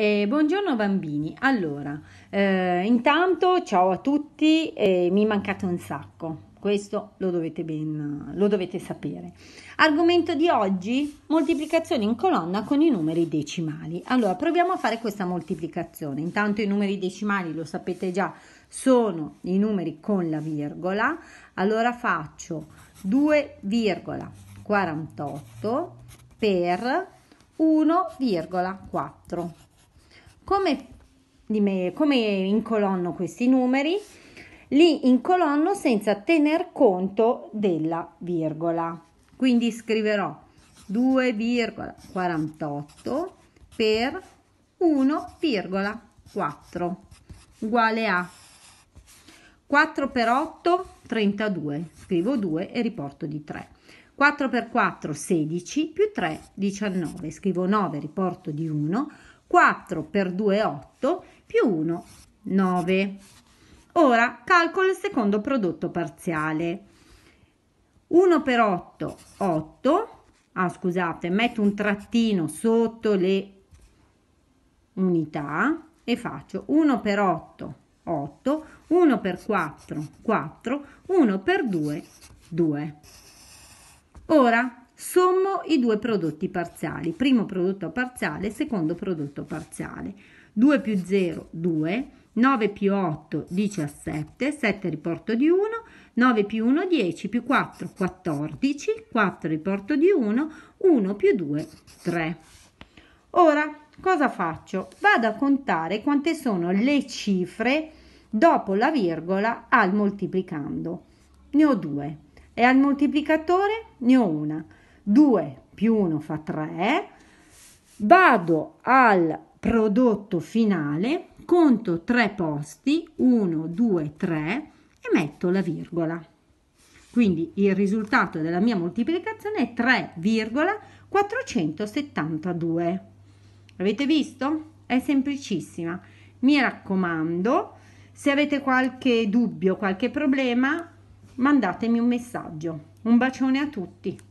Eh, buongiorno bambini, allora, eh, intanto ciao a tutti, eh, mi mancate un sacco, questo lo dovete, ben, lo dovete sapere. Argomento di oggi, moltiplicazione in colonna con i numeri decimali. Allora, proviamo a fare questa moltiplicazione. Intanto i numeri decimali, lo sapete già, sono i numeri con la virgola. Allora faccio 2,48 per 1,4. Come, me, come incolonno questi numeri? Li incolonno senza tener conto della virgola. Quindi scriverò 2,48 per 1,4 uguale a 4 per 8 32 scrivo 2 e riporto di 3 4 per 4 16 più 3 19 scrivo 9 riporto di 1 4 per 2 è 8 più 1 9. Ora calcolo il secondo prodotto parziale. 1 per 8 8. Ah, scusate, metto un trattino sotto le unità e faccio 1 per 8 8, 1 per 4 4, 1 per 2 2. Ora sommo i due prodotti parziali, primo prodotto parziale, secondo prodotto parziale. 2 più 0, 2, 9 più 8, 17, 7 riporto di 1, 9 più 1, 10, più 4, 14, 4 riporto di 1, 1 più 2, 3. Ora, cosa faccio? Vado a contare quante sono le cifre dopo la virgola al moltiplicando. Ne ho due. E al moltiplicatore ne ho una. 2 più 1 fa 3, vado al prodotto finale, conto 3 posti, 1, 2, 3 e metto la virgola. Quindi il risultato della mia moltiplicazione è 3,472. Avete visto? È semplicissima. Mi raccomando, se avete qualche dubbio, qualche problema, mandatemi un messaggio. Un bacione a tutti.